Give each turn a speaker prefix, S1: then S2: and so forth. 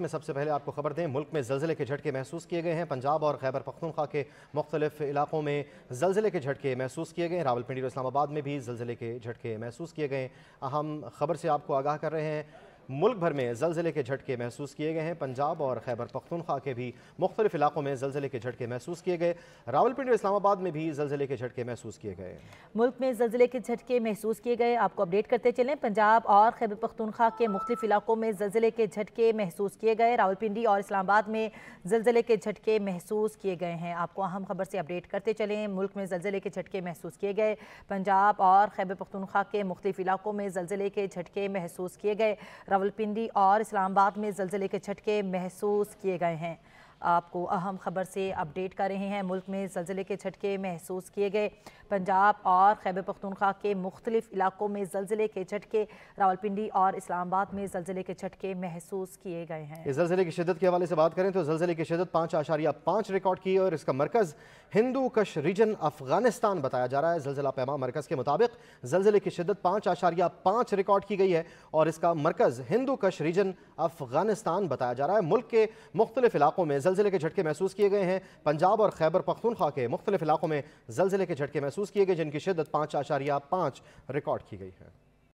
S1: में सबसे पहले आपको खबर दें मुल्क में जलजिले के झटके महसूस किए गए हैं पंजाब और खैबर पख्तूनख्वा के मुख्तलिफ इलाकों में जलजिले के झटके महसूस किए गए हैं रावलपिंडी और इस्लामाबाद में भी जलजिले के झटके महसूस किए गए अहम खबर से आपको आगाह कर रहे हैं मुल्क भर में जलजिले के झटके महसूस किए गए हैं पंजाब और खैबर पख्तनख्वा के भी मुख्तलिफ इलाकों में जलजिले के झटके महसूस किए गए रावलपिंडी और इस्लामाबाद में भी जलजिले के झटके महसूस किए गए
S2: मुल्क में जलजिले के झटके महसूस किए गए आपको अपडेट करते चलें पंजाब और खैबर पख्तनख्वा के मुख्तलिफ इलाकों में जलजिले के झटके महसूस किए गए रावलपिंडी और इस्लामाबाद में जलजिले के झटके महसूस किए गए हैं आपको अहम खबर से अपडेट करते चलें मुल्क में जलजिले के झटके महसूस किए गए पंजाब और खैबर पख्तनख्वा के मुख्तलिफ इलाकों में जलजिले के झटके महसूस किए गए रावलपिंडी और इस्लामाबाद में जलजिले के झटके महसूस किए गए हैं आपको अहम खबर से अपडेट कर रहे हैं मुल्क में जलजिले के झटके महसूस किए गए पंजाब और खैबर पख्तूनख्वा के मुख्तलिफ इलाकों में जलजिले के झटके रावलपिंडी और इस्लामाबाद में जलजिले के झटके महसूस किए गए हैं
S1: इस जलजिले की शिदत के हवाले से बात करें तो जलजिले की शिदत पाँच आशारिया पाँच रिकॉर्ड की और इसका मरकज़ हिंदू कश रीजन अफगानिस्तान बताया जा रहा है जलजिला पैमा मरकज़ के मुताबिक जलजिले की शिदत पाँच आशारिया पाँच रिकॉर्ड की गई है और इसका मरकज़ हिंदू कश रीजन अफगानिस्तान बताया जा रहा है मुल्क के मुख्तलिफ इलाकों में जलजिले के झटके महसूस किए गए हैं पंजाब और खैबर पख्तूनख्वा के मुख्तलिफ इलाकों में जलजिले के झटके महसूस किए गए जिनकी शिदत पाँच आशारिया पाँच रिकॉर्ड की गई है